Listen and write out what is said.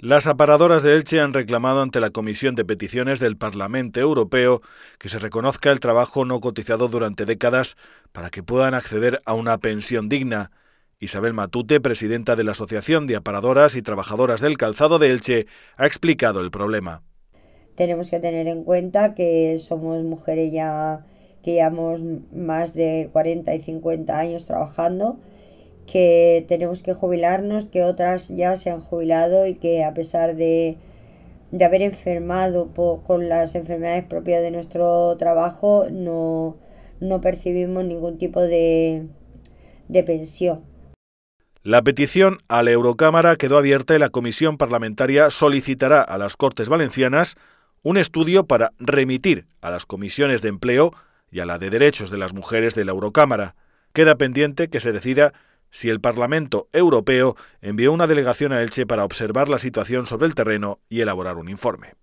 Las aparadoras de Elche han reclamado ante la Comisión de Peticiones del Parlamento Europeo que se reconozca el trabajo no cotizado durante décadas para que puedan acceder a una pensión digna. Isabel Matute, presidenta de la Asociación de Aparadoras y Trabajadoras del Calzado de Elche, ha explicado el problema. Tenemos que tener en cuenta que somos mujeres ya que llevamos más de 40 y 50 años trabajando que tenemos que jubilarnos, que otras ya se han jubilado y que a pesar de, de haber enfermado con las enfermedades propias de nuestro trabajo, no, no percibimos ningún tipo de, de pensión. La petición a la Eurocámara quedó abierta y la Comisión Parlamentaria solicitará a las Cortes Valencianas un estudio para remitir a las comisiones de empleo y a la de derechos de las mujeres de la Eurocámara. Queda pendiente que se decida si el Parlamento Europeo envió una delegación a Elche para observar la situación sobre el terreno y elaborar un informe.